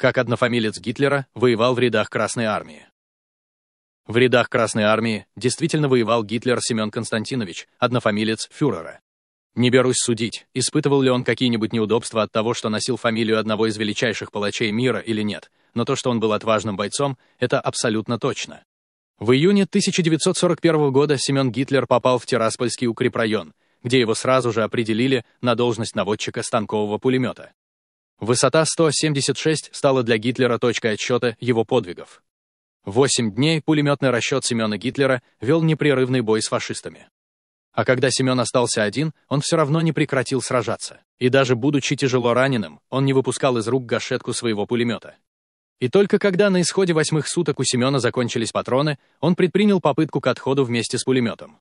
как однофамилец Гитлера воевал в рядах Красной Армии. В рядах Красной Армии действительно воевал Гитлер Семен Константинович, однофамилец фюрера. Не берусь судить, испытывал ли он какие-нибудь неудобства от того, что носил фамилию одного из величайших палачей мира или нет, но то, что он был отважным бойцом, это абсолютно точно. В июне 1941 года Семен Гитлер попал в Тираспольский укрепрайон, где его сразу же определили на должность наводчика станкового пулемета. Высота 176 стала для Гитлера точкой отсчета его подвигов. Восемь дней пулеметный расчет Семена Гитлера вел непрерывный бой с фашистами. А когда Семен остался один, он все равно не прекратил сражаться. И даже будучи тяжело раненым, он не выпускал из рук гашетку своего пулемета. И только когда на исходе восьмых суток у Семена закончились патроны, он предпринял попытку к отходу вместе с пулеметом.